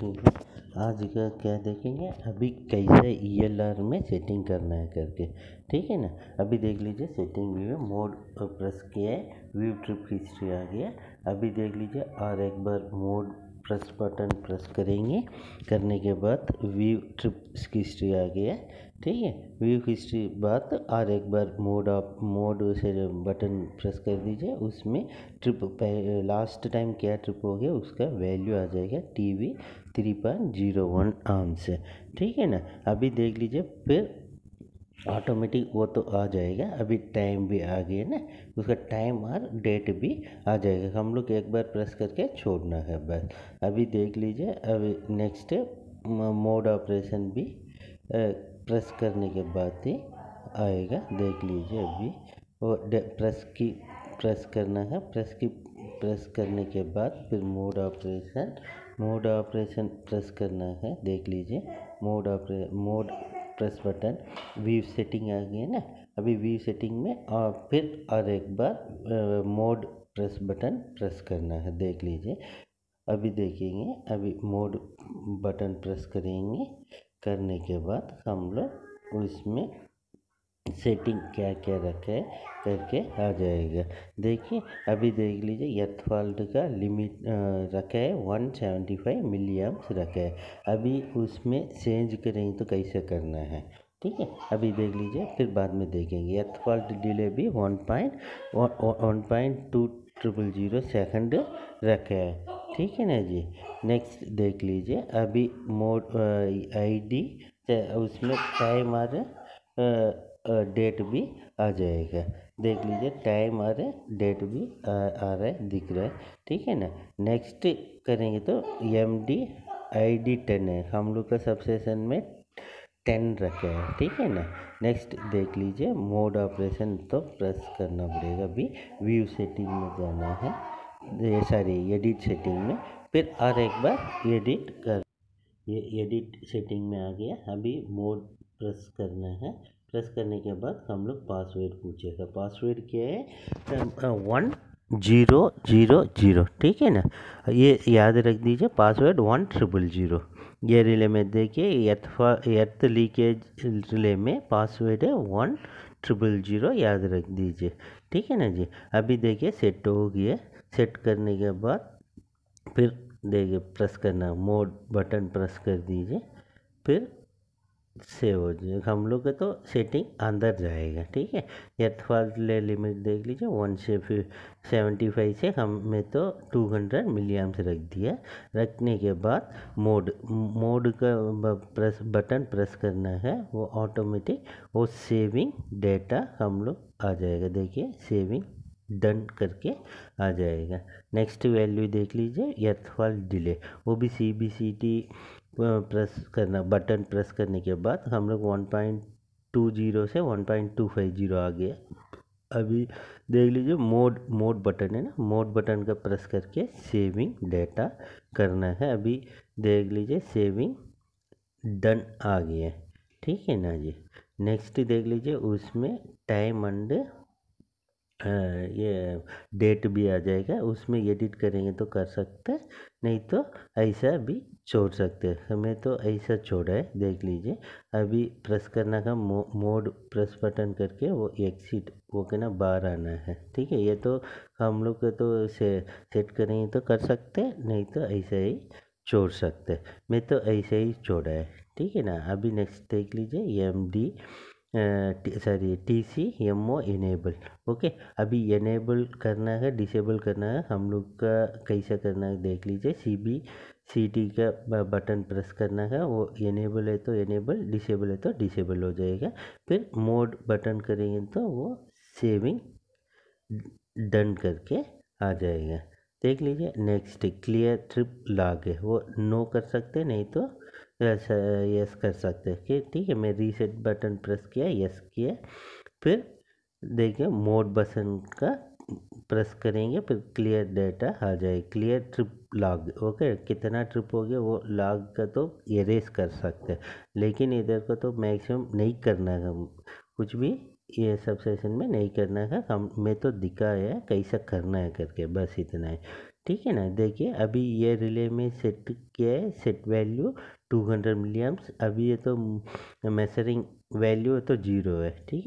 क्योंकि आज का क्या देखेंगे अभी कैसे ई एल आर में सेटिंग करना है करके ठीक है ना अभी देख लीजिए सेटिंग व्यू है मोड प्रेस किया है व्यू ट्रिप हिस्ट्री आ गया अभी देख लीजिए और एक बार मोड प्रेस बटन प्रेस करेंगे करने के बाद व्यू ट्रिप की हिस्ट्री आ गया ठीक है व्यू हिस्ट्री बात और एक बार मोड ऑफ मोड से बटन प्रेस कर दीजिए उसमें ट्रिप लास्ट टाइम क्या ट्रिप हो गया उसका वैल्यू आ जाएगा T V three point zero one आम से ठीक है ना अभी देख लीजिए फिर ऑटोमेटिक वो तो आ जाएगा अभी टाइम भी आ गया ना उसका टाइम और डेट भी आ जाएगा हम लोग एक बार प्रेस करके छोड़ना है बस अभी देख लीजिए अभी नेक्स्ट मोड ऑपरेशन भी प्रेस करने के बाद ही आएगा देख लीजिए अभी वो प्रेस की प्रेस करना है प्रेस की प्रेस करने के बाद फिर mode operation mode operation press करना है देख लीजिए मोड ऑपरे mode press button view setting आ गई है ना अभी वीव सेटिंग में और फिर और एक बार मोड प्रेस बटन प्रेस करना है देख लीजिए अभी देखेंगे अभी मोड बटन प्रेस करेंगे करने के बाद हम लोग उसमें सेटिंग क्या क्या रखा है करके आ जाएगा देखिए अभी देख लीजिए एथ का लिमिट रखा है वन सेवेंटी फाइव मिलियम्स रखा है अभी उसमें चेंज करेंगे तो कैसे करना है ठीक है अभी देख लीजिए फिर बाद में देखेंगे एथ डिले भी one point one point two triple zero second रखा है ठीक है ना जी नेक्स्ट देख लीजिए अभी मोड आईडी उसमें टाइम आ रहा डेट भी आ जाएगा देख लीजिए टाइम आ रहा है डेट भी आ, आ रहा है दिख रहा है ठीक है ना नेक्स्ट करेंगे तो M D I D ten है हम लोग का सबसेशन में टेन रखे हैं ठीक है ना नेक्स्ट देख लीजिए मोड ऑपरेशन तो प्रेस करना पड़ेगा अभी व्यू सेटिंग में जाना है सॉरी एडिट सेटिंग में फिर और एक बार एडिट कर ये एडिट सेटिंग में आ गया अभी मोड प्रेस करना है प्रेस करने के बाद हम लोग पासवर्ड पूछेगा पासवर्ड क्या है वन जीरो जीरो जीरो ठीक है ना ये याद रख दीजिए पासवर्ड वन ट्रिपल जीरो ये रिले में देखिए यथ लीकेज रिले में पासवर्ड है वन ट्रिपल जीरो याद रख दीजिए ठीक है ना जी अभी देखिए सेट हो गया सेट करने के बाद फिर देखिए प्रेस करना मोड बटन प्रेस कर दीजिए फिर सेव हो जाएगा हम लोग के तो सेटिंग अंदर जाएगा ठीक है या फर्स्ट ले लिमिट देख लीजिए वन से फिर सेवेंटी फाइव से हमें तो टू हंड्रेड मिलियम से रख दिया रखने के बाद मोड मोड का प्रेस बटन प्रेस करना है वो ऑटोमेटिक वो सेविंग डेटा हम लोग आ जाएगा देखिए सेविंग डन करके आ जाएगा नेक्स्ट वैल्यू देख लीजिए यथवाल डिले वो भी C B C T press करना बटन प्रेस करने के बाद हम लोग वन पॉइंट टू जीरो से one point two five zero आ गया अभी देख लीजिए मोड मोड बटन है ना मोड बटन का प्रेस करके सेविंग डेटा करना है अभी देख लीजिए सेविंग डन आ गया ठीक है ना जी नेक्स्ट देख लीजिए उसमें टाइम अंड ये डेट भी आ जाएगा उसमें एडिट करेंगे तो कर सकते हैं नहीं तो ऐसा भी छोड़ सकते हैं हमें तो ऐसा छोड़ा है देख लीजिए अभी प्रेस करना का मो, मोड प्रेस बटन करके वो एक्सिट वो कहना बाहर आना है ठीक है ये तो हम लोग तो से, सेट करेंगे तो कर सकते हैं नहीं तो ऐसा ही छोड़ सकते हैं मैं तो ऐसे ही छोड़ा है ठीक है ना अभी नेक्स्ट देख लीजिए M D sorry T C M O enable okay अभी इनेबल करना है डिसेबल करना है हम लोग का कैसे करना है देख लीजिए सी बी सी टी का बटन प्रेस करना है वो इनेबल है तो इनेबल डिसेबल है तो डिसेबल हो जाएगा फिर मोड बटन करेंगे तो वो सेविंग डन करके आ जाएगा देख लीजिए नेक्स्ट क्लियर ट्रिप है वो नो कर सकते नहीं तो यस अच्छा, कर सकते हैं कि ठीक है मैं रीसेट बटन प्रेस किया यस किया फिर देखिए मोड बसन का प्रेस करेंगे फिर क्लियर डेटा आ जाए क्लियर ट्रिप लॉग ओके कितना ट्रिप हो गया वो लॉग का तो एरेज कर सकते हैं लेकिन इधर को तो मैक्सिमम नहीं करना है कुछ भी ये सब सेशन में नहीं करना है हम मैं तो दिखाया है कैसा करना है करके बस इतना है ठीक है ना देखिए अभी ये रिले में सेट किया है set value two hundred milliamps अभी ये तो मेसरिंग mm, वैल्यू तो जीरो है ठीक है